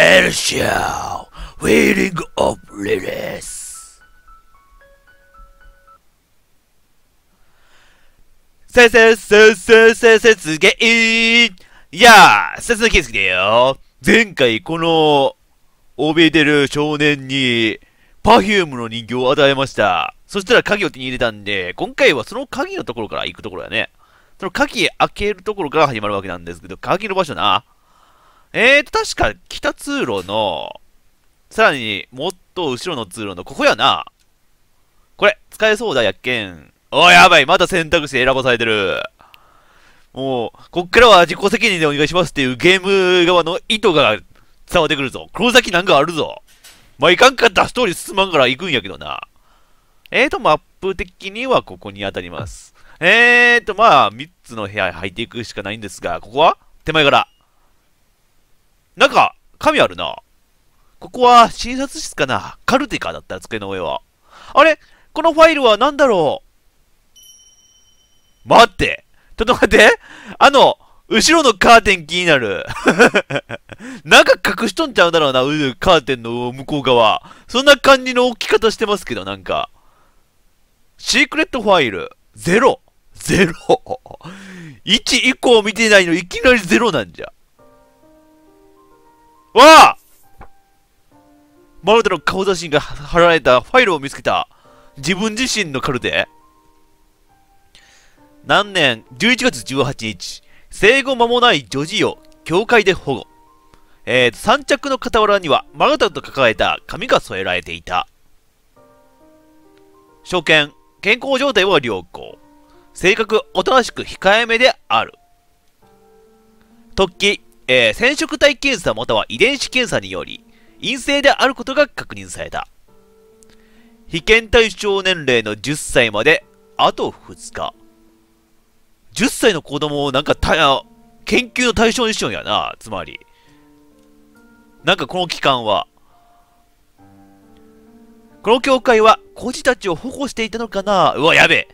エルシャー、フィーリングオブリリース。せいせいせいせいせいせつげいやあ、せつのきすだよ。前回この、怯えてる少年に、パフュームの人形を与えました。そしたら鍵を手に入れたんで、今回はその鍵のところから行くところだね。その鍵開けるところから始まるわけなんですけど、鍵の場所な。えーと、確か北通路の、さらにもっと後ろの通路のここやな。これ、使えそうだやっけん。おい、やばい、また選択肢選ばされてる。もう、こっからは自己責任でお願いしますっていうゲーム側の意図が伝わってくるぞ。黒崎なんかあるぞ。まあ、いかんかったストーリー進まんから行くんやけどな。えーと、マップ的にはここに当たります。えーと、まあ、3つの部屋入っていくしかないんですが、ここは手前から。なんか、紙あるな。ここは診察室かなカルテカだった机の上は。あれこのファイルは何だろう待ってちょっと待ってあの、後ろのカーテン気になる。なんか隠しとんちゃうだろうな、カーテンの向こう側。そんな感じの置き方してますけど、なんか。シークレットファイル、ゼロ。ゼロ。1 以降見てないのいきなりゼロなんじゃ。わあマルタの顔写真が貼られたファイルを見つけた。自分自身のカルテ。何年 ?11 月18日。生後間もない女児を教会で保護。えー、三着の傍らにはマルタと書かれた紙が添えられていた。初見、健康状態は良好。性格、おとなしく控えめである。突起、えー、染色体検査または遺伝子検査により、陰性であることが確認された。被験対象年齢の10歳まで、あと2日。10歳の子供をなんかた、研究の対象にしようやな、つまり。なんかこの期間は。この教会は、孤児たちを保護していたのかなうわ、やべえ。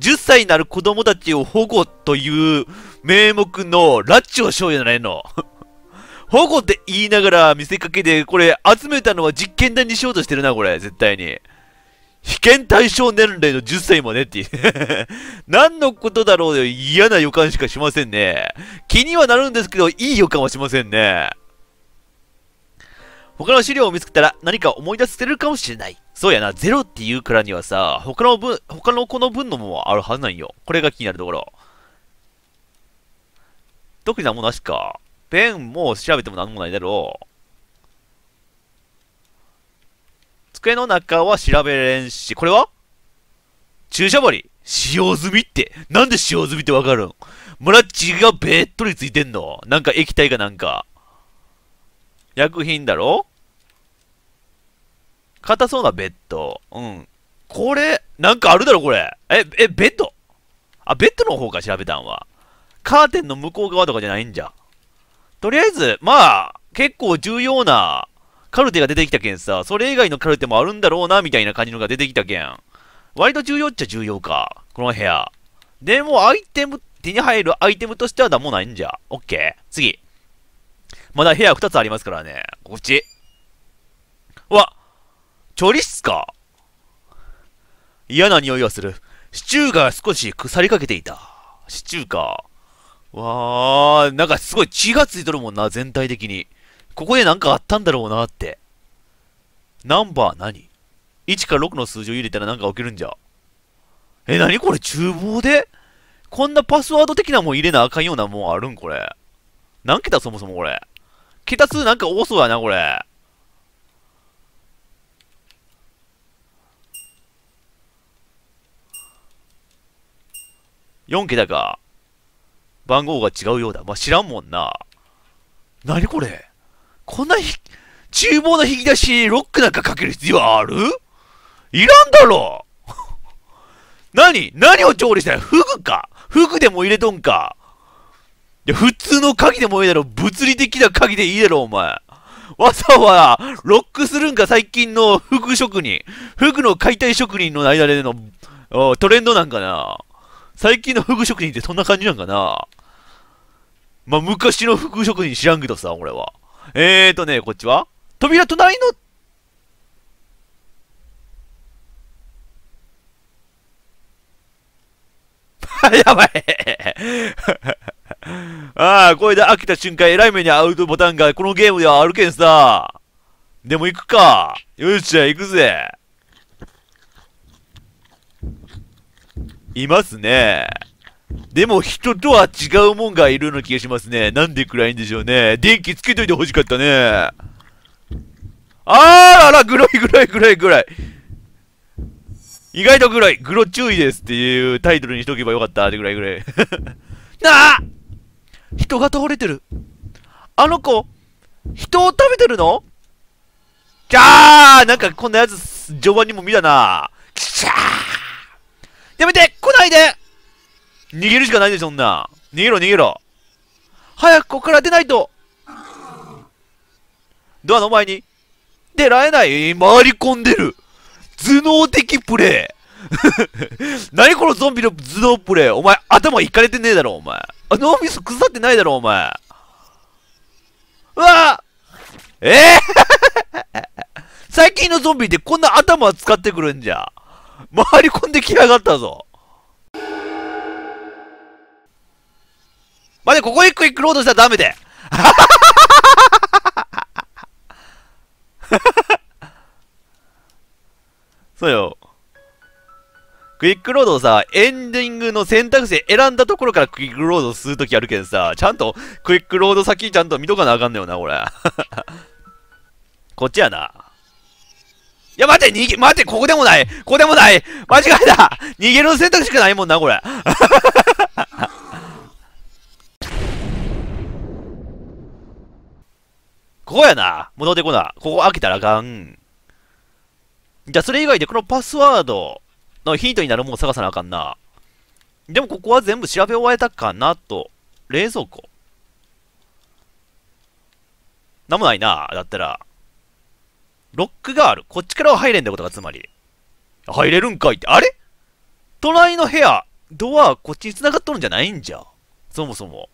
10歳になる子供たちを保護という名目の拉致をしようじゃないの。保護って言いながら見せかけて、これ集めたのは実験台にしようとしてるな、これ、絶対に。被験対象年齢の10歳もねって 何のことだろうよ。嫌な予感しかしませんね。気にはなるんですけど、いい予感はしませんね。他の資料を見つけたら何か思い出せるかもしれない。そうやな、ゼロって言うからにはさ、他の分、他のこの分のもあるはずなんよ。これが気になるところ。特に何もなしか。ペンも調べても何もないだろう。机の中は調べれんし、これは注射針使用済みってなんで使用済みってわかるんムラッチがべっとりついてんのなんか液体かなんか。薬品だろ硬そうなベッド。うん。これ、なんかあるだろ、これ。え、え、ベッドあ、ベッドの方か調べたんは。カーテンの向こう側とかじゃないんじゃ。とりあえず、まあ、結構重要なカルテが出てきたけんさ、それ以外のカルテもあるんだろうな、みたいな感じのが出てきたけん。割と重要っちゃ重要か。この部屋。でも、アイテム、手に入るアイテムとしては何もないんじゃ。オッケー。次。まだ部屋2つありますからね。こっち。うわ処理室か嫌な匂いがする。シチューが少し腐りかけていた。シチューか。わー、なんかすごい血がついとるもんな、全体的に。ここでなんかあったんだろうなって。ナンバー何 ?1 から6の数字を入れたらなんか起きるんじゃ。え、なにこれ厨房でこんなパスワード的なもん入れなあかんようなもんあるんこれ。何桁そもそもこれ。桁数なんか多そうやな、これ。4桁か。番号が違うようだ。まあ、知らんもんな。なにこれこんなひ、厨房の引き出しにロックなんかかける必要あるいらんだろ 何何を調理したいフグかフグでも入れとんかいや、普通の鍵でもいいだろ物理的な鍵でいいだろお前。わざわざロックするんか最近のフグ職人。フグの解体職人の間でのトレンドなんかな最近の服職人ってそんな感じなんかなまあ、昔の服職人知らんけどさ、俺は。えーとね、こっちは扉隣の やばい ああ、これで飽きた瞬間、偉い目に遭うボタンがこのゲームではあるけんさ。でも行くか。よっしゃ、行くぜ。いますね。でも人とは違うもんがいるような気がしますね。なんで暗いんでしょうね。電気つけといて欲しかったね。あらら、黒い黒い黒い黒い。意外と黒い。黒注意ですっていうタイトルにしとけばよかったってぐらいぐらい。なあ人が倒れてる。あの子、人を食べてるのじゃあなんかこんなやつ、序盤にも見たな。きしゃーやめてないで逃げるしかないでそんな。逃げろ、逃げろ。早くここから出ないとドアの前に出られない回り込んでる頭脳的プレイ 何このゾンビの頭脳プレイお前、頭いかれてねえだろ、お前。脳みそ腐ってないだろ、お前。うわえー、最近のゾンビってこんな頭使ってくるんじゃ。回り込んできやがったぞ。待って、ここ一個一個ロードしたらダメで。そうよ。クイックロードをさ、エンディングの選択肢選んだところからクイックロードするときあるけどさ、ちゃんとクイックロード先ちゃんと見とかなあかんのよな、これ。こっちやな。いや、待て、逃げ、待て、ここでもないここでもない間違えた逃げる選択しかないもんな、これ。ここやな。戻ってこな。ここ開けたらあかん。じゃあ、それ以外でこのパスワードのヒントになるもん探さなあかんな。でも、ここは全部調べ終えたかなと。冷蔵庫。なんもないな。だったら。ロックがある。こっちからは入れんってことが、つまり。入れるんかいって。あれ隣の部屋、ドア、こっちに繋がっとるんじゃないんじゃ。そもそも。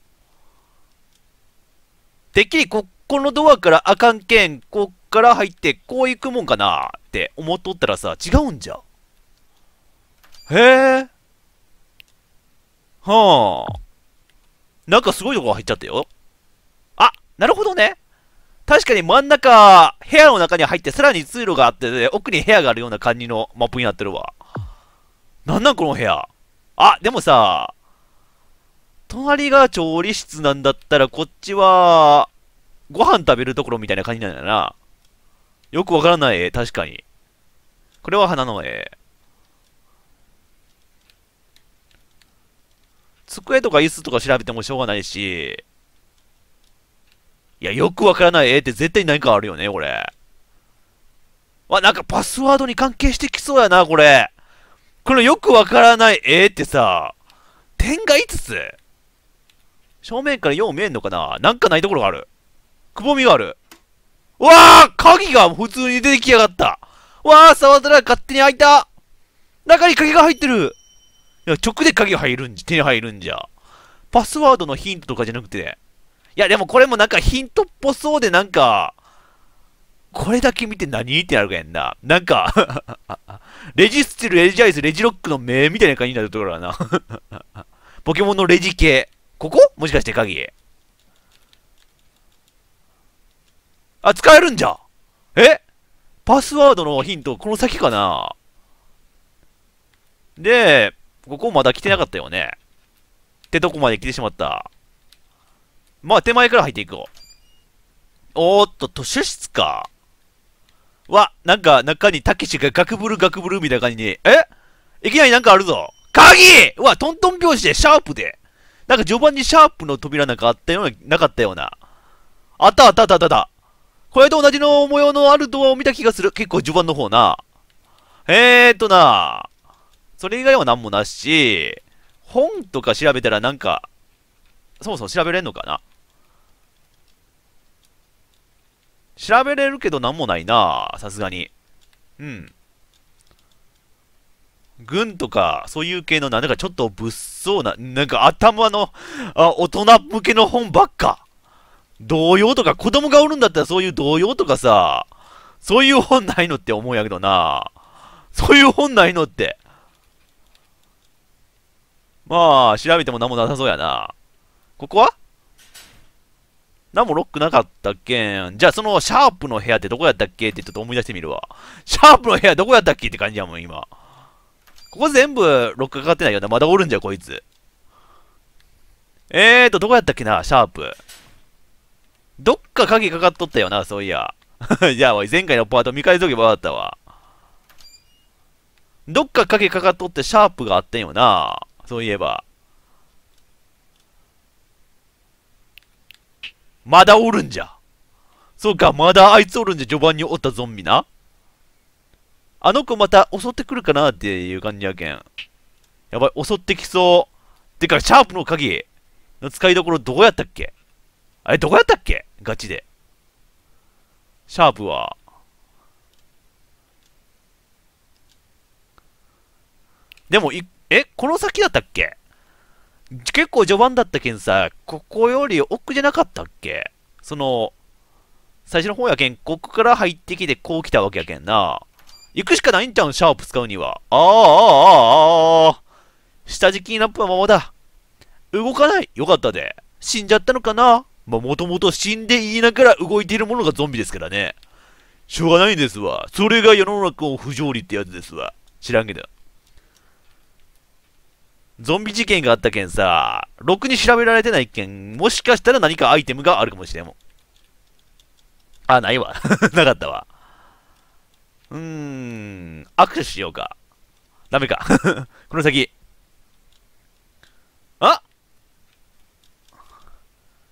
てっきりこっこのドアからあかんけん、こっから入って、こう行くもんかなって思っとったらさ、違うんじゃ。へえ。はあ。なんかすごいとこ入っちゃったよ。あ、なるほどね。確かに真ん中、部屋の中に入って、さらに通路があって、ね、奥に部屋があるような感じのマップになってるわ。なんなんこの部屋。あ、でもさ、隣が調理室なんだったら、こっちは、ご飯食べるところみたいな感じなんだな。よくわからない絵、確かに。これは花の絵。机とか椅子とか調べてもしょうがないし。いや、よくわからない絵って絶対に何かあるよね、これ。わ、なんかパスワードに関係してきそうやな、これ。このよくわからない絵ってさ、点が5つ正面からよう見えんのかななんかないところがある。くぼみがある。わあ鍵が普通に出てきやがったわあ触ったら勝手に開いた中に鍵が入ってるいや、直で鍵入るんじゃ、手に入るんじゃ。パスワードのヒントとかじゃなくて。いや、でもこれもなんかヒントっぽそうでなんか、これだけ見て何ってなるかやんな。なんか レジスチル、レジアイス、レジロックの目みたいな感じになるところだな ポケモンのレジ系。ここもしかして鍵あ、使えるんじゃえパスワードのヒント、この先かなで、ここまだ来てなかったよね。ってとこまで来てしまった。まあ、手前から入っていこう。おーっと、図書室か。わ、なんか中にたけしがガクブルガクブルみたいな感じに。えいきなりなんかあるぞ。鍵わ、トントン拍子で、シャープで。なんか序盤にシャープの扉なんかあったような、なかったような。あったあったあったあった。これと同じの模様のある動画を見た気がする。結構序盤の方な。えーとな、それ以外は何もなし、本とか調べたらなんか、そもそも調べれんのかな調べれるけど何もないなさすがに。うん。軍とか、そういう系の、なんかちょっと物騒な、なんか頭の、あ、大人向けの本ばっか。童謡とか、子供がおるんだったらそういう童謡とかさ、そういう本ないのって思うやけどな。そういう本ないのって。まあ、調べても何もなさそうやな。ここは何もロックなかったっけん。じゃあ、その、シャープの部屋ってどこやったっけってちょっと思い出してみるわ。シャープの部屋どこやったっけって感じやもん、今。ここ全部、ロックかかってないよな。まだおるんじゃ、こいつ。えーと、どこやったっけな、シャープ。どっか鍵かかっとったよな、そういや。じゃあ、お前回のパート見返すとけばよかったわ。どっか鍵かかっとってシャープがあってんよな。そういえば。まだおるんじゃ。そうか、まだあいつおるんじゃ、序盤におったゾンビな。あの子また襲ってくるかなっていう感じやけん。やばい、襲ってきそう。てか、シャープの鍵の使いどころどうやったっけあれ、どこやったっけガチで。シャープは。でも、い、え、この先だったっけ結構序盤だったけんさ、ここより奥じゃなかったっけその、最初の方やけん、ここから入ってきてこう来たわけやけんな。行くしかないんちゃうん、シャープ使うには。ああ、ああ、ああ、下敷きになったままだ。動かない。よかったで。死んじゃったのかなまあ、もともと死んで言いながら動いているものがゾンビですからね。しょうがないんですわ。それが世の中を不条理ってやつですわ。知らんけど。ゾンビ事件があったけんさ、ろくに調べられてないけん、もしかしたら何かアイテムがあるかもしれんもん。あ、ないわ。なかったわ。うーん、握手しようか。ダメか。この先、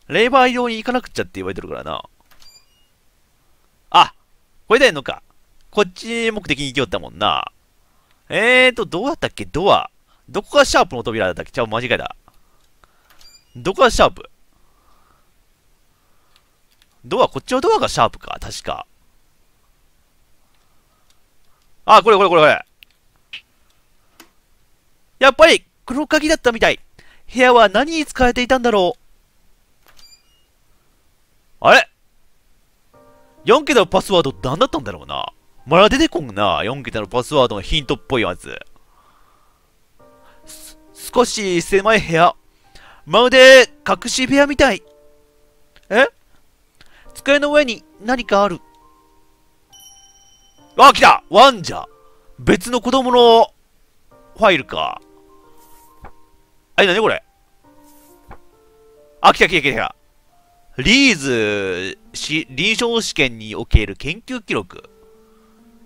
レイバー用に行かなくちゃって言われてるからな。あこれでんのか。こっち目的に行きよったもんな。えーと、どうだったっけドア。どこがシャープの扉だったっけちゃう、間違いだ。どこがシャープドア、こっちのドアがシャープか、確か。あ、これこれこれこれ。やっぱり、黒鍵だったみたい。部屋は何に使われていたんだろうあれ ?4 桁のパスワード何だったんだろうな。まだ出てこんな、4桁のパスワードのヒントっぽいやつ。少し狭い部屋。まるで隠し部屋みたい。え机の上に何かある。あ、来たワンじゃ別の子供のファイルか。あれ、なにこれあ、来た来た来た来た。リーズし臨床試験における研究記録。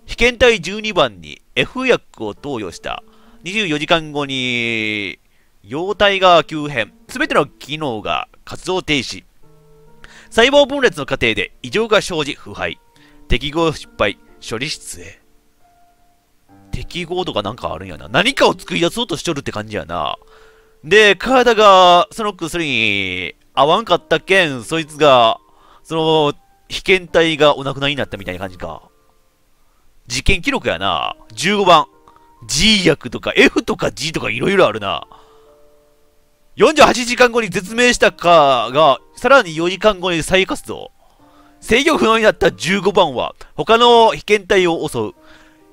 被験体12番に F 薬を投与した24時間後に容体が急変。すべての機能が活動停止。細胞分裂の過程で異常が生じ腐敗。適合失敗。処理室へ。適合とかなんかあるんやな。何かを作り出そうとしとるって感じやな。で、体がその薬に合わんかったけん、そいつが、その、被験体がお亡くなりになったみたいな感じか。実験記録やな。15番。G 薬とか F とか G とかいろいろあるな。48時間後に絶命したかが、さらに4時間後に再活動。制御不能になった15番は、他の被験体を襲う。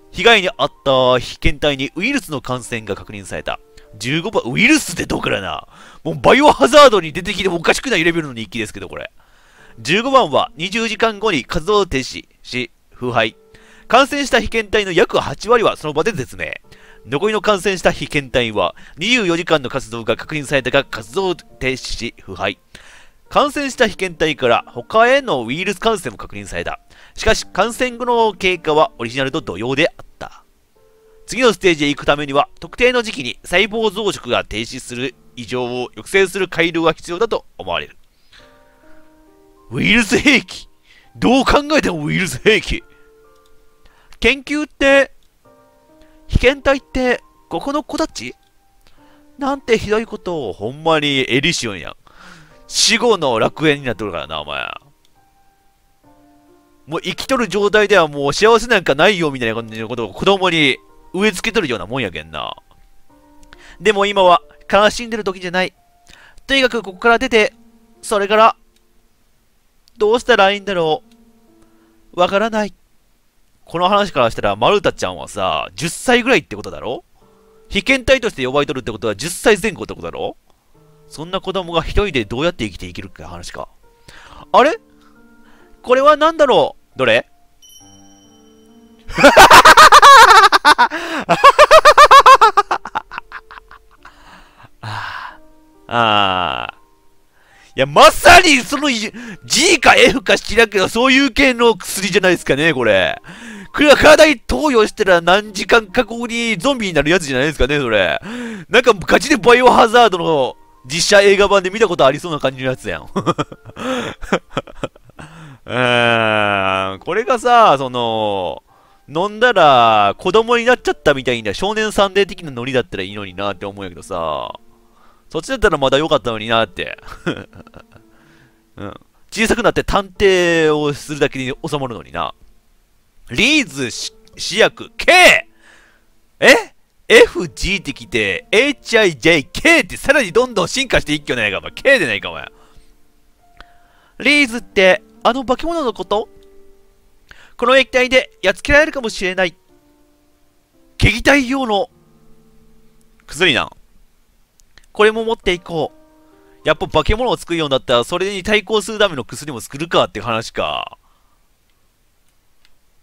被害に遭った被験体にウイルスの感染が確認された。15番、ウイルスってどこからなもうバイオハザードに出てきてもおかしくないレベルの日記ですけど、これ。15番は20時間後に活動停止し、腐敗。感染した被験体の約8割はその場で絶命。残りの感染した被験体は24時間の活動が確認されたが活動停止し腐敗。感染した被験体から他へのウイルス感染も確認された。しかし感染後の経過はオリジナルと同様であった。次のステージへ行くためには特定の時期に細胞増殖が停止する異常を抑制する改良が必要だと思われる。ウイルス兵器どう考えてもウイルス兵器研究って、被験体って、ここの子たちなんてひどいことを、ほんまにエリシオンやん。死後の楽園になっとるからな、お前。もう生きとる状態ではもう幸せなんかないよみたいな感じのことを子供に植え付けとるようなもんやけんな。でも今は悲しんでる時じゃない。とにかくここから出て、それから、どうしたらいいんだろう。わからない。この話からしたら、マルタちゃんはさ、10歳ぐらいってことだろ被験体として呼ばれとるってことは10歳前後ってことだろそんな子供が一人でどうやって生きていけるか話か。あれこれは何だろうどれ ああ。ああ。いや、まさに、その、G か F か知らんけど、そういう系の薬じゃないですかね、これ。これは体に投与したら何時間か後にゾンビになるやつじゃないですかね、それ。なんか、ガチでバイオハザードの実写映画版で見たことありそうな感じのやつやん。うーん、これがさ、その、飲んだら子供になっちゃったみたいな少年サンデー的なノリだったらいいのになって思うんやけどさ。そっちだったらまだ良かったのになって。うん。小さくなって探偵をするだけに収まるのにな。リーズ主役 K! え ?FG ってきて、HIJK ってさらにどんどん進化していっきょないか、お前。K でないか、お前。リーズって、あの化け物のことこの液体でやっつけられるかもしれない。撃退用の薬なん。これも持っていこう。やっぱ化け物を作るようになったら、それに対抗するための薬も作るかって話か。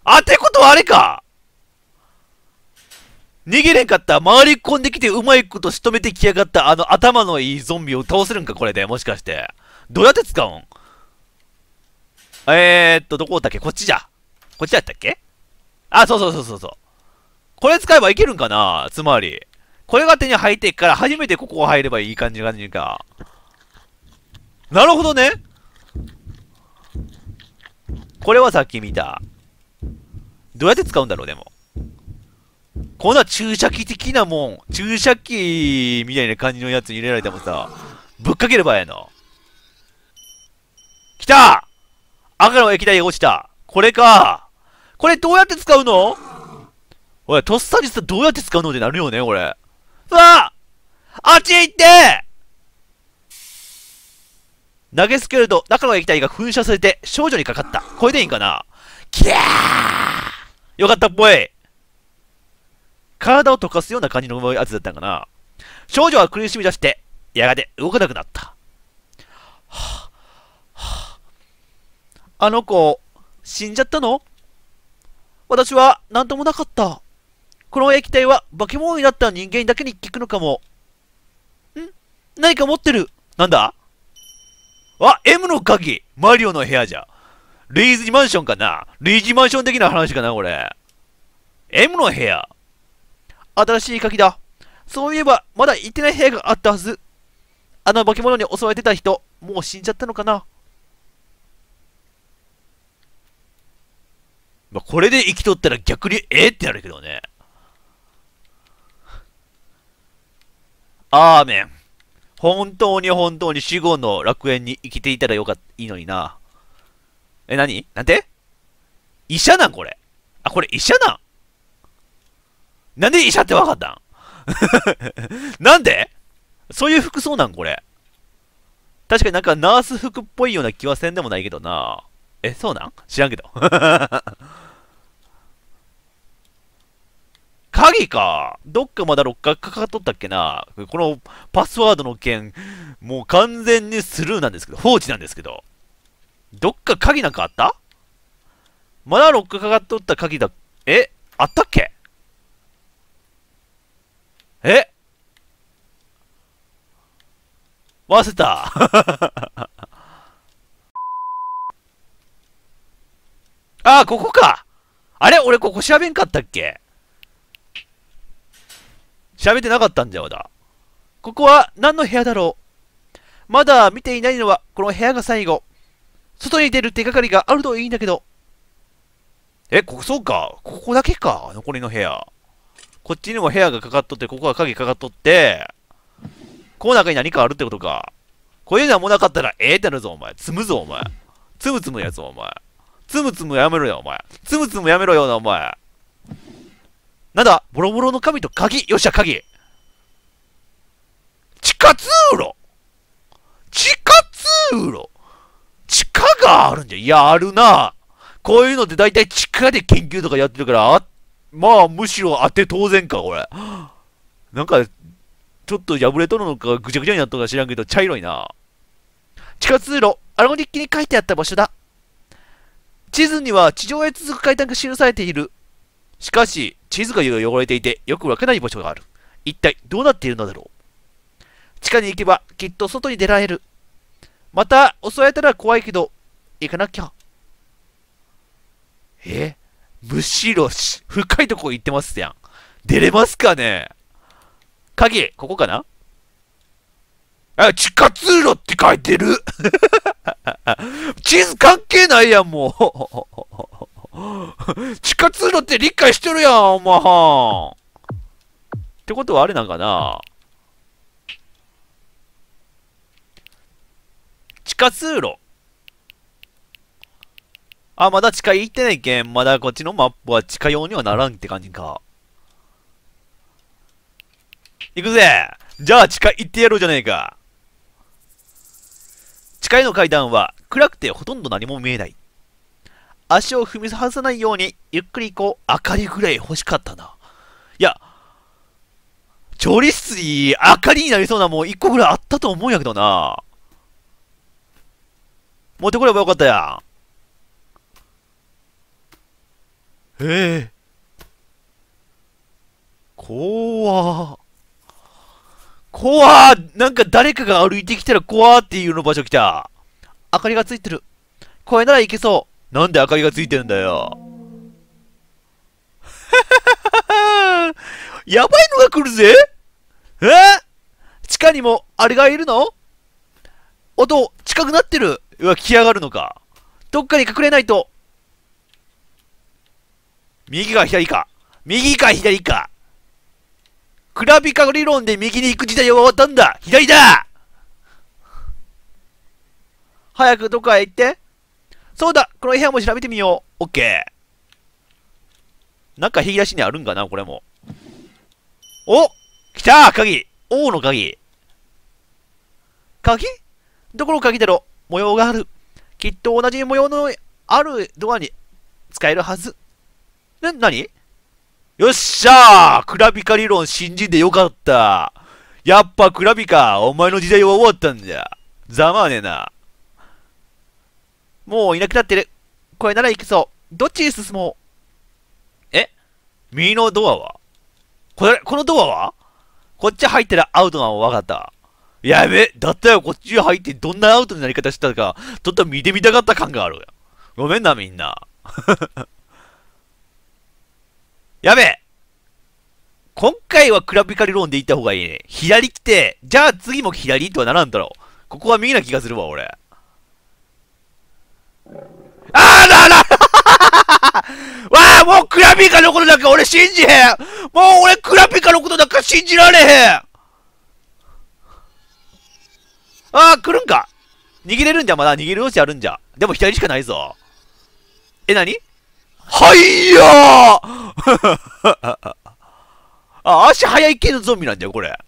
あ、ってことはあれか逃げれんかった回り込んできてうまいこと仕留めてきやがったあの頭のいいゾンビを倒せるんかこれで、もしかして。どうやって使うんえー、っと、どこだっけこっちじゃ。こっちだったっけあ、そうそうそうそうそう。これ使えばいけるんかなつまり。これが手に入ってから初めてここが入ればいい感じ感じか。なるほどね。これはさっき見た。どうやって使うんだろう、でも。こんな注射器的なもん、注射器みたいな感じのやつに入れられてもさ、ぶっかければええの。来た赤の液体が落ちた。これか。これどうやって使うのおい、とっさにさ、どうやって使うのってなるよね、これ。うわあっち行って投げつけると中の液体が噴射されて少女にかかった。これでいいんかなキャーよかったっぽい体を溶かすような感じのやつだったんかな少女は苦しみ出して、やがて動かなくなった。はあ、はあ、あの子、死んじゃったの私は何ともなかった。この液体は化け物になった人間だけに効くのかも。ん何か持ってるなんだあ、M の鍵マリオの部屋じゃ。リーズマンションかなリージマンション的な話かなこれ。M の部屋新しい鍵だ。そういえば、まだ行ってない部屋があったはず。あの化け物に襲われてた人、もう死んじゃったのかなまこれで生きとったら逆にええってなるけどね。アーメン。本当に本当に死後の楽園に生きていたらよかった、いいのにな。え、何なんて医者なんこれ。あ、これ医者なんなんで医者ってわかったん なんでそういう服装なんこれ。確かになんかナース服っぽいような気はせんでもないけどな。え、そうなん知らんけど。鍵か。どっかまだ六角かかっとったっけな。このパスワードの件、もう完全にスルーなんですけど、放置なんですけど。どっか鍵なんかあったまだ六角かかっとった鍵だ。えあったっけえ忘れた。あ あ、ここか。あれ俺ここ調べんかったっけ喋ってなかったんじゃまだ。ここは何の部屋だろうまだ見ていないのはこの部屋が最後。外に出る手がかりがあるといいんだけど。え、ここ、そうか。ここだけか。残りの部屋。こっちにも部屋がかかっとって、ここが鍵かかっとって、この中に何かあるってことか。こういうのはもうなかったら、ええー、ってなるぞ、お前。積むぞ、お前。積む積むやつ、お前。積む積むやめろよ、お前。積む積むやめろよな、お前。なんだボロボロの神と鍵よっしゃ、鍵地下通路地下通路地下があるんじゃいや、あるな。こういうのって大体地下で研究とかやってるから、あ、まあ、むしろ当て当然か、これ。なんか、ちょっと破れとるのか、ぐちゃぐちゃになったのか知らんけど、茶色いな。地下通路、あニ日記に書いてあった場所だ。地図には地上へ続く階段が記されている。しかし、地図が汚れていてよくわからない場所がある。一体どうなっているのだろう地下に行けばきっと外に出られる。また、襲われたら怖いけど、行かなきゃ。えむしろし、深いとこ行ってますやん。出れますかね鍵、ここかなあ、地下通路って書いてる 地図関係ないやん、もう 地下通路って理解してるやん、お前はってことはあれなんかな地下通路。あ、まだ地下行ってないけん。まだこっちのマップは地下用にはならんって感じか。行くぜじゃあ地下行ってやろうじゃねえか。地下への階段は暗くてほとんど何も見えない。足を踏み外さないように、ゆっくり行こう、明かりぐらい欲しかったな。いや、調理室に明かりになりそうなもん一個ぐらいあったと思うんやけどな。持ってこればよかったやん。へえ。怖怖なんか誰かが歩いてきたら怖っていうの場所来た。明かりがついてる。怖いならいけそう。なんで明かりがついてるんだよ。やばいのが来るぜえ地下にもあれがいるの音、近くなってるうわ、来やがるのか。どっかに隠れないと。右か左か。右か左か。クラビカ理論で右に行く時代は終わったんだ左だ早くどっかへ行って。そうだこの部屋も調べてみよう !OK! なんか引き出しにあるんかなこれも。お来たー鍵王の鍵鍵どこの鍵だろ模様がある。きっと同じ模様のあるドアに使えるはず。な、なによっしゃークラビカ理論新人でよかったやっぱクラビカお前の時代は終わったんじゃざまあねえな。もういなくなってる。これなら行くぞ。どっちに進もうえ右のドアはこれ、このドアはこっち入ったらアウトなの分かった。やべだったよ、こっち入ってどんなアウトのなり方したか、ちょっと見てみたかった感がある。ごめんな、みんな。やべ今回はクラピカリローンで行った方がいいね。左来て、じゃあ次も左とはならんだろう。ここは右な気がするわ、俺。あーなら わあもうクラピカのことだけか俺信じへんもう俺クラピカのことだか信じられへんああ、来るんか逃げれるんじゃまだ逃げる余地あるんじゃ。でも左しかないぞ。え、なにはいやー あ、足速い系のゾンビなんじよ、これ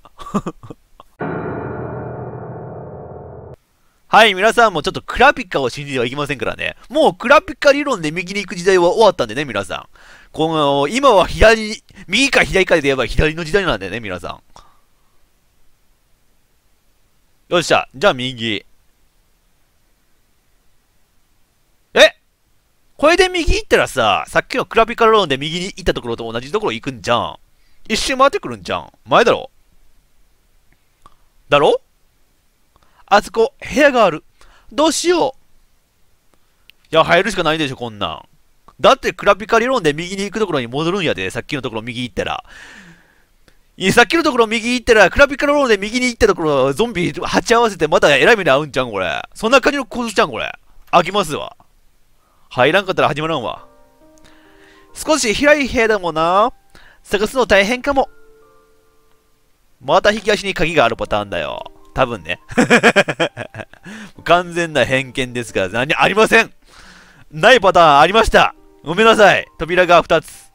はい、皆さんもちょっとクラピカを信じてはいけませんからね。もうクラピカ理論で右に行く時代は終わったんでね、皆さん。この、今は左、右か左かで言えば左の時代なんでね、皆さん。よっしゃ、じゃあ右。えこれで右行ったらさ、さっきのクラピカ理論で右に行ったところと同じところ行くんじゃん。一周回ってくるんじゃん。前だろだろあそこ、部屋がある。どうしよう。いや、入るしかないでしょ、こんなん。だって、クラピカ理論で右に行くところに戻るんやで、さっきのところ右行ったら。いや、さっきのところ右行ったら、クラピカ理論で右に行ったところ、ゾンビ鉢合わせてまた偉い目に遭うんちゃうん、これ。そんな感じの構図ちゃうん、これ。開きますわ。入らんかったら始まらんわ。少し広い部屋だもんな。探すの大変かも。また引き足に鍵があるパターンだよ。多分ね。完全な偏見ですから、何ありませんないパターンありましたごめんなさい扉が2つ。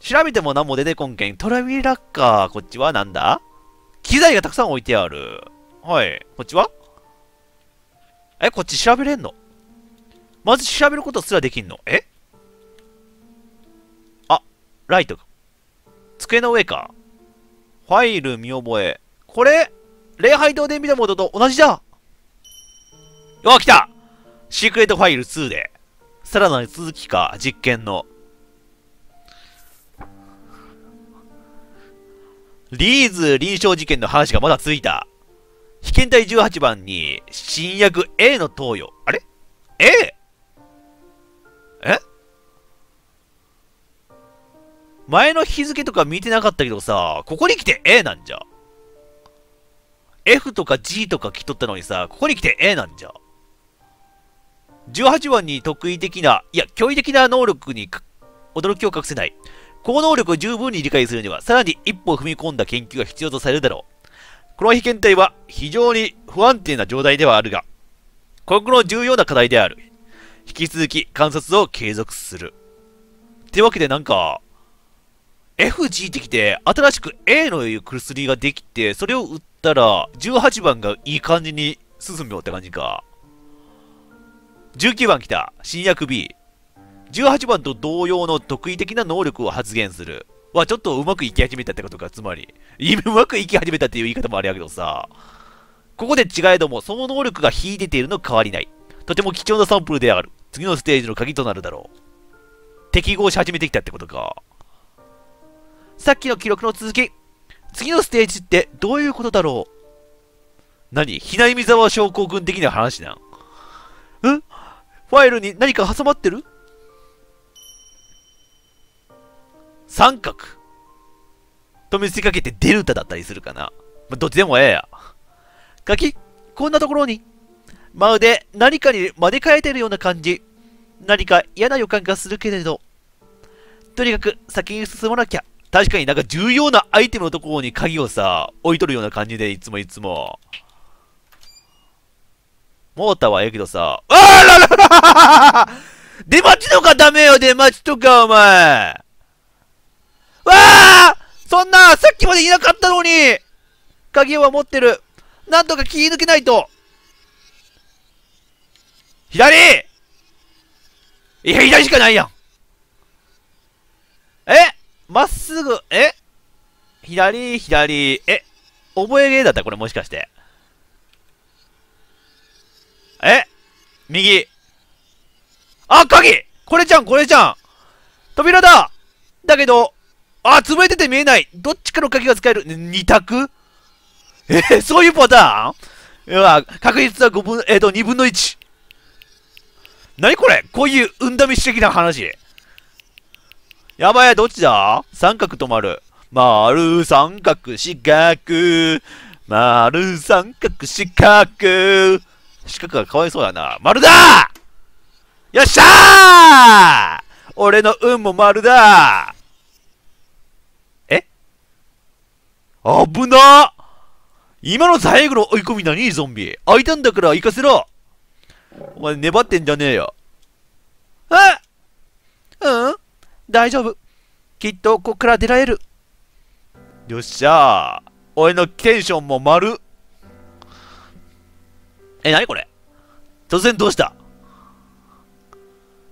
調べても何も出てこんけん。トラビラッカー、こっちはなんだ機材がたくさん置いてある。はい。こっちはえ、こっち調べれんのまず調べることすらできんのえあ、ライトが。机の上か。ファイル見覚え。これ、礼拝堂で見たものと同じだお、来たシークレットファイル2で。さらなる続きか、実験の。リーズ臨床事件の話がまだついた。被験体18番に、新薬 A の投与。あれ ?A? 前の日付とか見てなかったけどさ、ここに来て A なんじゃ。F とか G とか来とったのにさ、ここに来て A なんじゃ。18番に得意的な、いや、驚異的な能力に驚きを隠せない。この能力を十分に理解するには、さらに一歩踏み込んだ研究が必要とされるだろう。この被検体は非常に不安定な状態ではあるが、今後の重要な課題である。引き続き観察を継続する。ってわけでなんか、FG ってきて、新しく A の薬ができて、それを売ったら、18番がいい感じに進むよって感じか。19番来た。新薬 B。18番と同様の特異的な能力を発現する。は、ちょっとうまくいき始めたってことか。つまり、うまくいき始めたっていう言い方もあれやけどさ。ここで違えども、その能力が秀でているの変わりない。とても貴重なサンプルである。次のステージの鍵となるだろう。適合し始めてきたってことか。さっきの記録の続き。次のステージってどういうことだろう何ひなゆみざわ症候群的な話なんんファイルに何か挟まってる三角と見せかけてデルタだったりするかな。まあ、どっちでもええや。ガキ、こんなところに。まるで何かに招かれてるような感じ。何か嫌な予感がするけれど。とにかく先に進まなきゃ。確かになんか重要なアイテムのところに鍵をさ、置いとるような感じで、いつもいつも。モーターはええけどさ、あららら出待ちとかダメよ、出待ちとか、お前。わあそんな、さっきまでいなかったのに鍵は持ってる。なんとか切り抜けないと。左いや、左しかないやん。えまっすぐ、え左、左、え覚えゲーだったこれもしかして。え右。あ、鍵これじゃん、これじゃん扉だだけど、あ、潰れてて見えないどっちかの鍵が使える二択えそういうパターンうわ、確率は5分、えっ、ー、と、2分の1。にこれこういう運試し的な話。やばい、どっちだ三角止まる。丸三角四角。丸三角四角。四角がかわいそうだな。丸だよっしゃー俺の運も丸だえ危な今の最後の追い込み何ゾンビ開いたんだから行かせろお前粘ってんじゃねえよ。あうん大丈夫きっとここから出られるよっしゃー俺のテンションも丸え、なにこれ突然どうした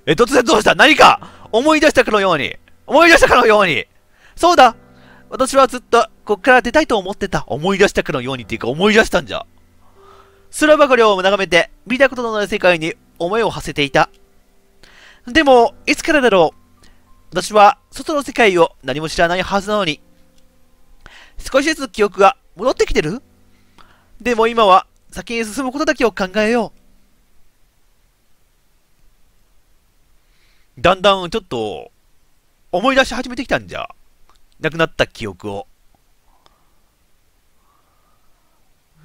え、突然どうした何か思い出したかのように思い出したかのようにそうだ私はずっとこっから出たいと思ってた思い出したかのようにっていうか思い出したんじゃ空バかリを眺めて見たことのない世界に思いを馳せていたでもいつからだろう私は外の世界を何も知らないはずなのに、少しずつ記憶が戻ってきてるでも今は先に進むことだけを考えよう。だんだんちょっと思い出し始めてきたんじゃ。なくなった記憶を。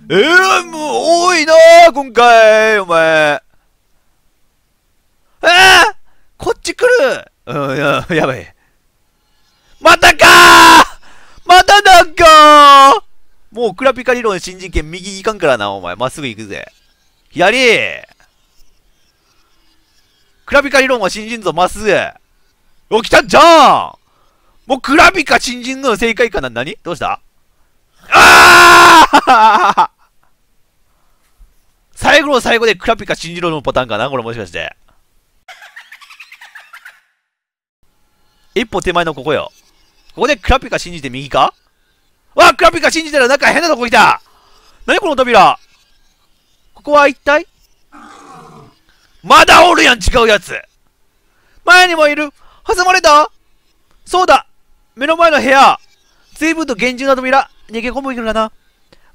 ええー、もう多いなー今回お前。ええー、こっち来るうん、や、やばい。またかまたなんかもうクラピカ理論新人権右行かんからな、お前。まっすぐ行くぜ。やークラピカ理論は新人ぞ、まっすぐ。起きたんじゃんもうクラピカ新人の正解かな何どうしたああ最後の最後でクラピカ新人ろのパターンかなこれもしかして。一歩手前のここよ。ここでクラピカ信じて右かわクラピカ信じなん中変なとこ来た何この扉ここは一体まだおるやん違うやつ前にもいる挟まれたそうだ目の前の部屋随分と厳重な扉逃げ込むかだな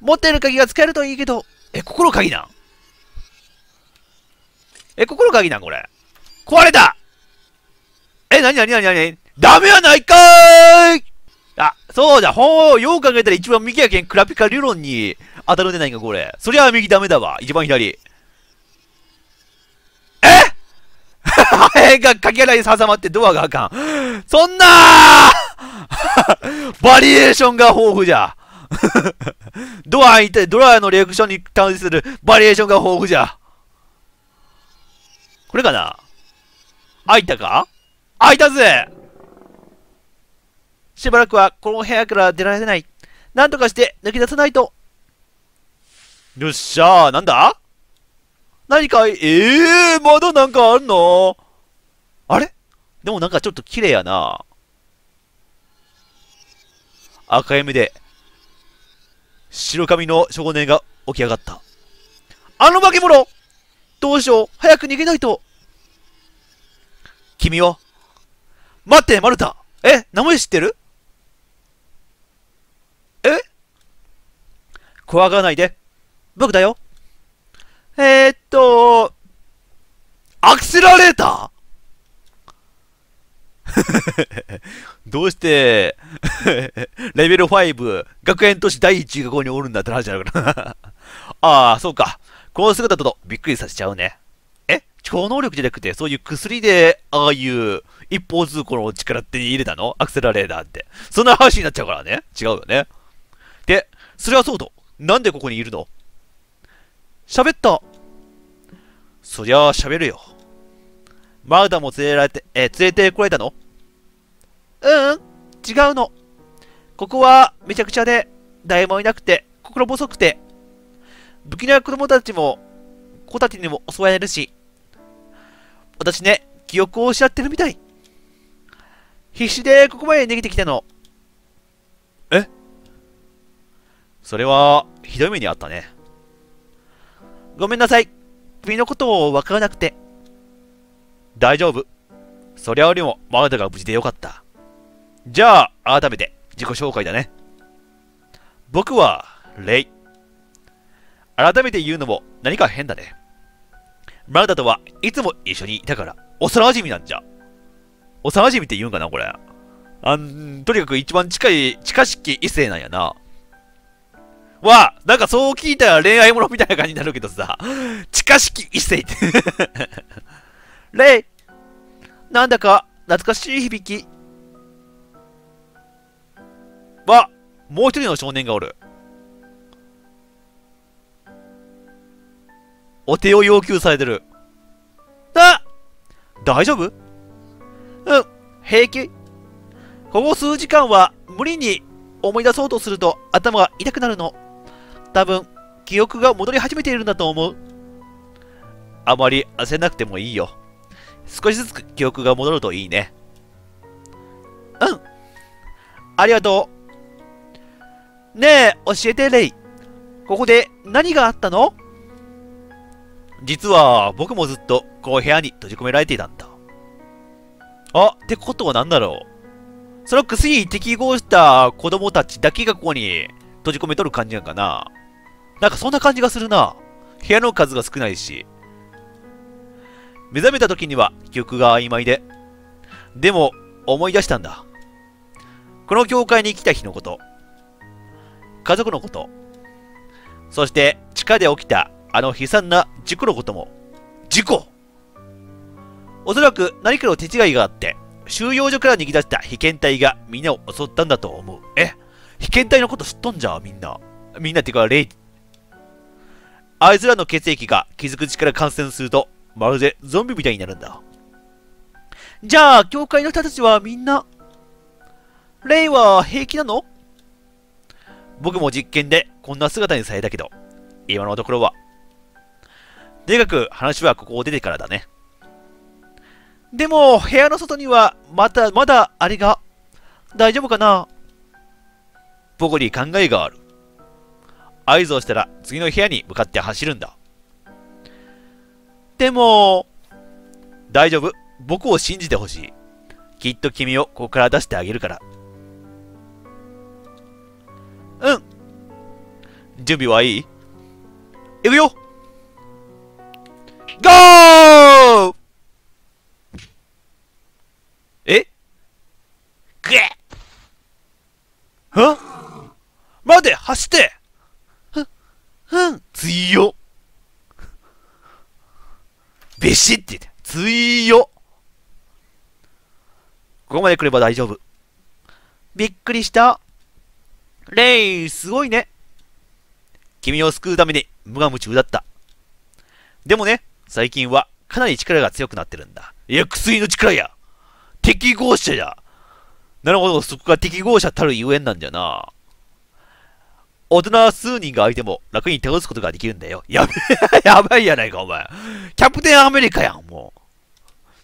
持ってる鍵が使えるといいけどえ、ここの鍵なんえ、ここの鍵なんこれ。壊れたえ、なになになになにダメやないかーいあ、そうだ、ほう、よう考えたら一番右やけん、クラピカ理論に当たるんじゃないか、これ。そりゃ右ダメだわ、一番左。えハ、が かけらに挟まってドアがあかん。そんな バリエーションが豊富じゃ。ドア開いて、ドラのリアクションに対するバリエーションが豊富じゃ。これかな開いたか開いたぜしばらくはこの部屋から出られない。なんとかして抜け出さないと。よっしゃー、なんだ何か、ええー、まだなんかあるのあれでもなんかちょっと綺麗やな。赤い目で、白髪の少年が起き上がった。あの化け物どうしよう早く逃げないと君は待って、マルタえ名前知ってる怖がらないで。僕だよ。えー、っと、アクセラレーター どうして レベル5、学園都市第1学校におるんだって話じゃなかな。ああ、そうか。この姿だとびっくりさせちゃうね。え超能力じゃなくて、そういう薬で、ああいう一方通行の力って入れたのアクセラレーターって。そんな話になっちゃうからね。違うよね。で、それはそうと。なんでここにいるの喋ったそりゃあ喋るよ。マウダも連れられて、え連れてこられたのううん、違うの。ここはめちゃくちゃで、誰もいなくて、心細くて、不気味な子供たちも、子たちにも襲われるし、私ね、記憶を失ってるみたい。必死でここまで逃げてきたの。それは、ひどい目にあったね。ごめんなさい。君のことをわからなくて。大丈夫。そりゃよりも、マルダが無事でよかった。じゃあ、改めて、自己紹介だね。僕は、レイ。改めて言うのも、何か変だね。マルダとはいつも一緒にいたから、幼馴染なんじゃ。幼馴染って言うんかな、これ。あん、とにかく一番近い、近しき異性なんやな。は、なんかそう聞いたら恋愛ものみたいな感じになるけどさ、近しき異性ってレイなんだか懐かしい響き。は、もう一人の少年がおる。お手を要求されてる。あ大丈夫うん、平気。ここ数時間は無理に思い出そうとすると頭が痛くなるの。多分、記憶が戻り始めているんだと思う。あまり焦らなくてもいいよ。少しずつ記憶が戻るといいね。うん。ありがとう。ねえ、教えて、レイ。ここで何があったの実は、僕もずっと、こう部屋に閉じ込められていたんだ。あ、ってことは何だろう。その薬に適合した子供たちだけがここに閉じ込めとる感じなんかな。なんかそんな感じがするな。部屋の数が少ないし。目覚めた時には記憶が曖昧で。でも、思い出したんだ。この教会に来た日のこと。家族のこと。そして、地下で起きたあの悲惨な事故のことも。事故おそらく何かの手違いがあって、収容所から逃げ出した被験体がみんなを襲ったんだと思う。え被験体のこと知っとんじゃん、みんな。みんなっていうか、レイ、あいつらの血液が傷口から感染すると、まるでゾンビみたいになるんだ。じゃあ、教会の人たちはみんな、レイは平気なの僕も実験でこんな姿にされたけど、今のところは。でかく話はここを出てからだね。でも、部屋の外には、また、まだあれが、大丈夫かな僕に考えがある。合図をしたら次の部屋に向かって走るんだ。でも、大丈夫。僕を信じてほしい。きっと君をここから出してあげるから。うん。準備はいい行くよゴーえぐえん。待て走ってうん、強べしって言って、強ここまで来れば大丈夫。びっくりした。レイ、すごいね。君を救うために無我夢中だった。でもね、最近はかなり力が強くなってるんだ。いや、薬の力や。適合者や。なるほど、そこが適合者たるゆえんなんじゃな。大人数人が相手も楽に手をことができるんだよ。やべ やばいやないか、お前。キャプテンアメリカやん、もう。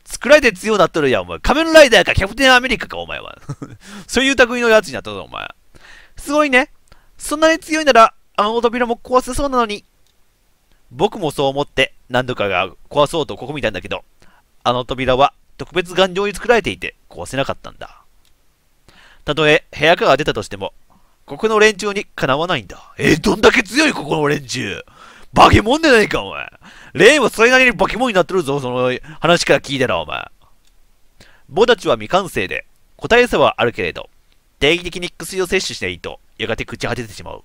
作られて強くなっとるやん、お前。仮面ライダーか、キャプテンアメリカか、お前は。そういう類のやつになったぞ、お前。すごいね。そんなに強いなら、あの扉も壊せそうなのに。僕もそう思って、何度かが壊そうと試みたんだけど、あの扉は特別頑丈に作られていて壊せなかったんだ。たとえ部屋から出たとしても、ここの連中にかなわないんだ。えー、どんだけ強いここの連中。化け物ンでないか、お前。レイはそれなりに化け物になってるぞ、その話から聞いたら、お前。ボたちは未完成で、答えさはあるけれど、定期的に薬を摂取しないと、やがて朽ち果ててしまう。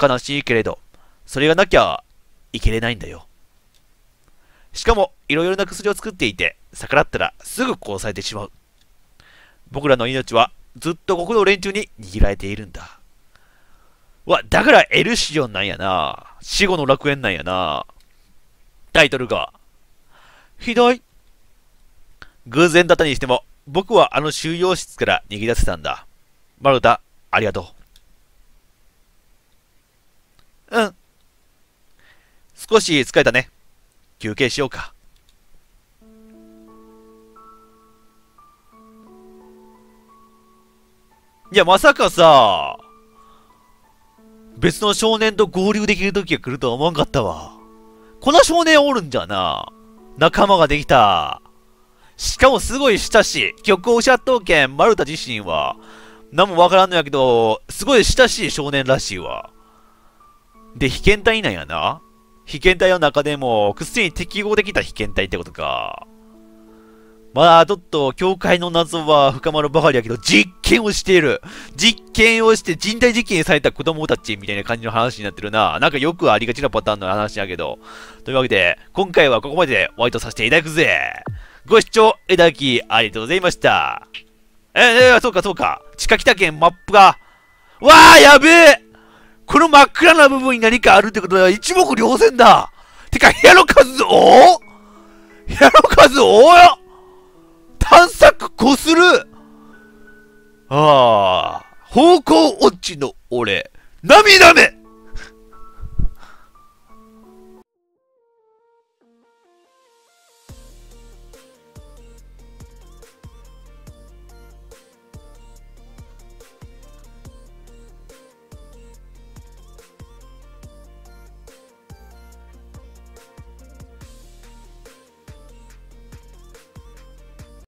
悲しいけれど、それがなきゃ、いけれないんだよ。しかも、いろいろな薬を作っていて、逆らったらすぐ殺されてしまう。僕らの命はずっとここの連中に握られているんだ。わ、だからエルシオンなんやな。死後の楽園なんやな。タイトルが。ひどい。偶然だったにしても、僕はあの収容室から逃げ出せたんだ。マルタ、ありがとう。うん。少し疲れたね。休憩しようか。いや、まさかさ、別の少年と合流できる時が来るとは思わんかったわ。この少年おるんじゃな。仲間ができた。しかもすごい親しい。極光シャット剣、丸太自身は、何もわからんのやけど、すごい親しい少年らしいわ。で、被験体なんやな。被験体の中でも、くっついに適合できた被験体ってことか。まあ、ちょっと、教会の謎は深まるばかりやけど、実験をしている実験をして人体実験された子供たちみたいな感じの話になってるな。なんかよくありがちなパターンの話やけど。というわけで、今回はここまでワイトさせていただくぜご視聴いただきありがとうございました。ええそうかそうか。地下北県マップが、わあやべえこの真っ暗な部分に何かあるってことは一目瞭然だてか、部屋の数、おお部屋の数、おおよ探索こするああ、方向音痴の俺、涙目